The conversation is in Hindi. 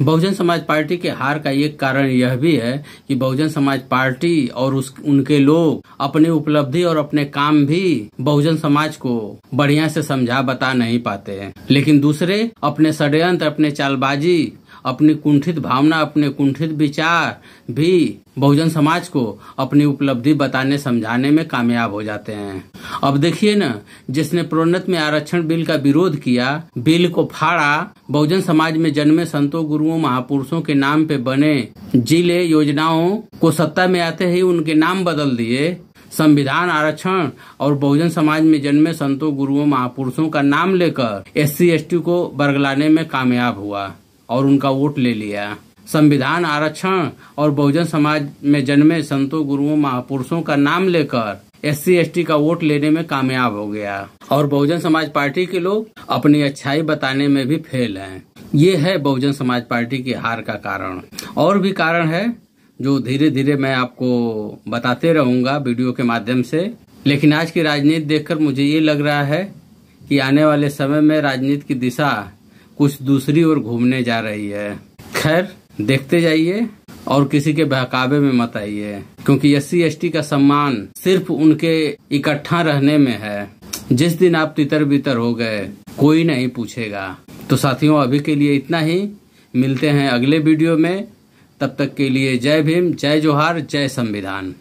बहुजन समाज पार्टी के हार का एक कारण यह भी है कि बहुजन समाज पार्टी और उस उनके लोग अपनी उपलब्धि और अपने काम भी बहुजन समाज को बढ़िया से समझा बता नहीं पाते हैं लेकिन दूसरे अपने षड्यंत्र अपने चालबाजी अपनी कुंठित भावना अपने कुंठित विचार भी बहुजन समाज को अपनी उपलब्धि बताने समझाने में कामयाब हो जाते हैं अब देखिए ना जिसने प्रोन्नत में आरक्षण बिल का विरोध किया बिल को फाड़ा बहुजन समाज में जन्मे संतों गुरुओं महापुरुषों के नाम पे बने जिले योजनाओं को सत्ता में आते ही उनके नाम बदल दिए संविधान आरक्षण और बहुजन समाज में जन्मे संतों गुरुओं महापुरुषों का नाम लेकर एस सी को बरगलाने में कामयाब हुआ और उनका वोट ले लिया संविधान आरक्षण और बहुजन समाज में जन्मे संतों गुरुओं महापुरुषों का नाम लेकर एस सी का वोट लेने में कामयाब हो गया और बहुजन समाज पार्टी के लोग अपनी अच्छाई बताने में भी फेल हैं। ये है बहुजन समाज पार्टी की हार का कारण और भी कारण है जो धीरे धीरे मैं आपको बताते रहूंगा वीडियो के माध्यम से लेकिन आज की राजनीति देखकर मुझे ये लग रहा है कि आने वाले समय में राजनीति की दिशा कुछ दूसरी ओर घूमने जा रही है खैर देखते जाइए और किसी के बहकावे में मत आइए क्योंकि एस सी का सम्मान सिर्फ उनके इकट्ठा रहने में है जिस दिन आप तितर बितर हो गए कोई नहीं पूछेगा तो साथियों अभी के लिए इतना ही मिलते हैं अगले वीडियो में तब तक के लिए जय भीम जय जोहार जय संविधान